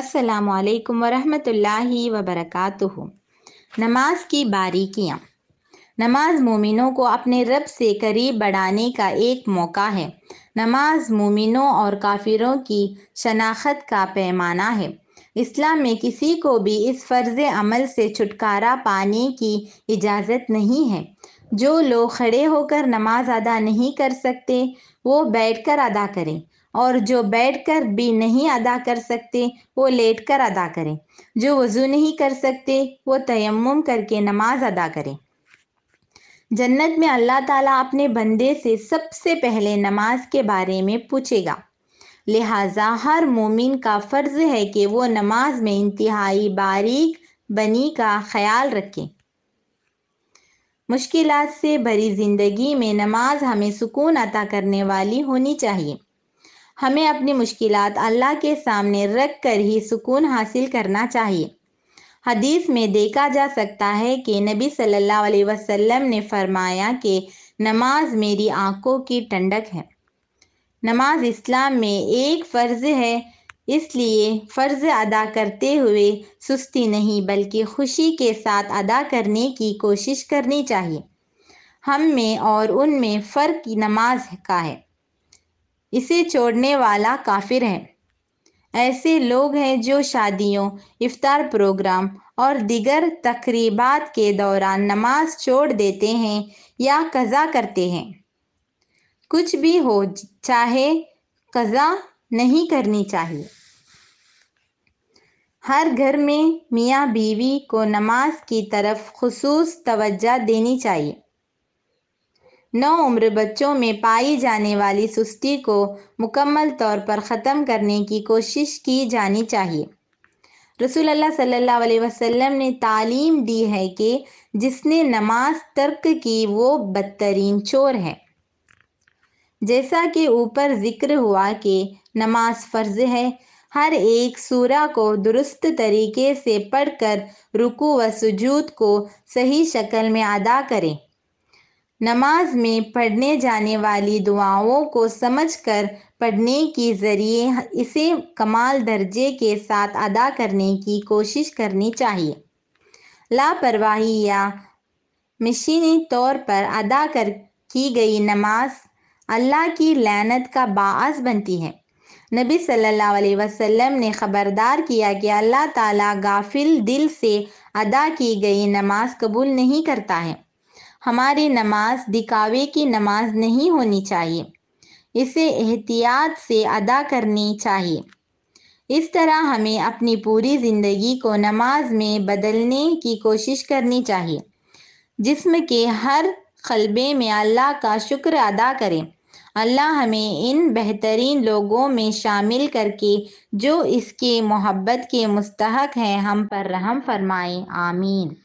अस्सलाम वालेकुम वरहमतुल्लाहि नमाज की बारीकियाँ नमाज मोमिनों को अपने रब से करीब बढ़ाने का एक मौका है नमाज मोमिनों और काफिरों की शनाख्त का पैमाना है इस्लाम में किसी को भी इस फ़र्ज़ अमल से छुटकारा पाने की इजाज़त नहीं है जो लोग खड़े होकर नमाज अदा नहीं कर सकते वो बैठकर अदा करें और जो बैठकर भी नहीं अदा कर सकते वो लेटकर अदा करें जो वज़ू नहीं कर सकते वो तयम करके नमाज अदा करें जन्नत में अल्लाह ताला अपने बंदे से सबसे पहले नमाज के बारे में पूछेगा लिहाजा हर मोमिन का फ़र्ज़ है कि वो नमाज में इंतहाई बारीक बनी का ख्याल रखें मुश्किल से भरी ज़िंदगी में नमाज हमें सुकून अता करने वाली होनी चाहिए हमें अपनी मुश्किल अल्लाह के सामने रख कर ही सुकून हासिल करना चाहिए हदीस में देखा जा सकता है कि नबी सल्लल्लाहु अलैहि वसल्लम ने फरमाया कि नमाज मेरी आंखों की ठंडक है नमाज इस्लाम में एक फ़र्ज़ है इसलिए फ़र्ज़ अदा करते हुए सुस्ती नहीं बल्कि खुशी के साथ अदा करने की कोशिश करनी चाहिए हम में और उन में फ़र्क की नमाज का है इसे छोड़ने वाला काफिर है ऐसे लोग हैं जो शादियों इफ्तार प्रोग्राम और दिगर तकरीबात के दौरान नमाज छोड़ देते हैं या कज़ा करते हैं कुछ भी हो चाहे कज़ा नहीं करनी चाहिए हर घर में मियाँ बीवी को नमाज की तरफ खसूस तवज्जो देनी चाहिए नौ उम्र बच्चों में पाई जाने वाली सुस्ती को मुकम्मल तौर पर ख़त्म करने की कोशिश की जानी चाहिए रसूल अल्लाह सल्लल्लाहु अलैहि वसल्लम ने तालीम दी है कि जिसने नमाज तर्क की वो बदतरीन चोर है जैसा कि ऊपर जिक्र हुआ कि नमाज फ़र्ज है हर एक सूरा को दुरुस्त तरीके से पढ़कर रुकू व सुजूद को सही शक्ल में अदा करें नमाज में पढ़ने जाने वाली दुआओं को समझकर पढ़ने के ज़रिए इसे कमाल दर्जे के साथ अदा करने की कोशिश करनी चाहिए लापरवाही या मशीनी तौर पर अदा कर की गई नमाज अल्लाह की लानत का बास बनती है नबी सल्लल्लाहु अलैहि वसल्लम ने ख़बरदार किया कि अल्लाह ताला गाफिल दिल से अदा की गई नमाज कबूल नहीं करता है हमारी नमाज दिखावे की नमाज नहीं होनी चाहिए इसे एहतियात से अदा करनी चाहिए इस तरह हमें अपनी पूरी ज़िंदगी को नमाज में बदलने की कोशिश करनी चाहिए जिसम के हर खलबे में अल्लाह का शुक्र अदा करें अल्लाह हमें इन बेहतरीन लोगों में शामिल करके जो इसके मोहब्बत के मुस्तक हैं हम पर रहम फरमाए आमीन